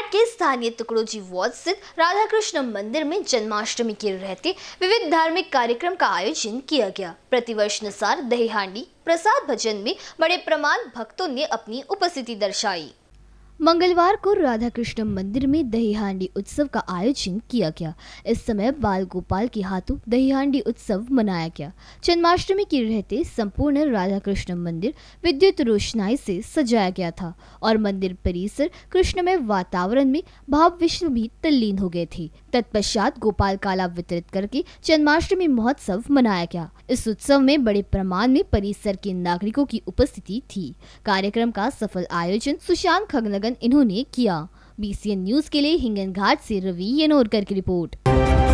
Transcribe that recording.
बालाघाट के स्थानीय जी वार्ड स्थित राधा कृष्ण मंदिर में जन्माष्टमी के रहते विविध धार्मिक कार्यक्रम का आयोजन किया गया प्रतिवर्ष अनुसार दही हांडी प्रसाद भजन में बड़े प्रमाण भक्तों ने अपनी उपस्थिति दर्शाई मंगलवार को राधा कृष्ण मंदिर में दही हांडी उत्सव का आयोजन किया गया इस समय बाल गोपाल के हाथों दही हांडी उत्सव मनाया गया जन्माष्टमी की रहते संपूर्ण राधा कृष्ण मंदिर विद्युत रोशनाई से सजाया गया था और मंदिर परिसर कृष्णमय वातावरण में भाव विष्णु भी तल्लीन हो गए थे तत्पश्चात गोपाल काला वितरित करके जन्माष्टमी महोत्सव मनाया गया इस उत्सव में बड़े प्रमाण में परिसर के नागरिकों की उपस्थिति थी कार्यक्रम का सफल आयोजन सुशांत खगनगर इन्होंने किया बीसीएन न्यूज के लिए हिंगन घाट से रवि यनोरकर की रिपोर्ट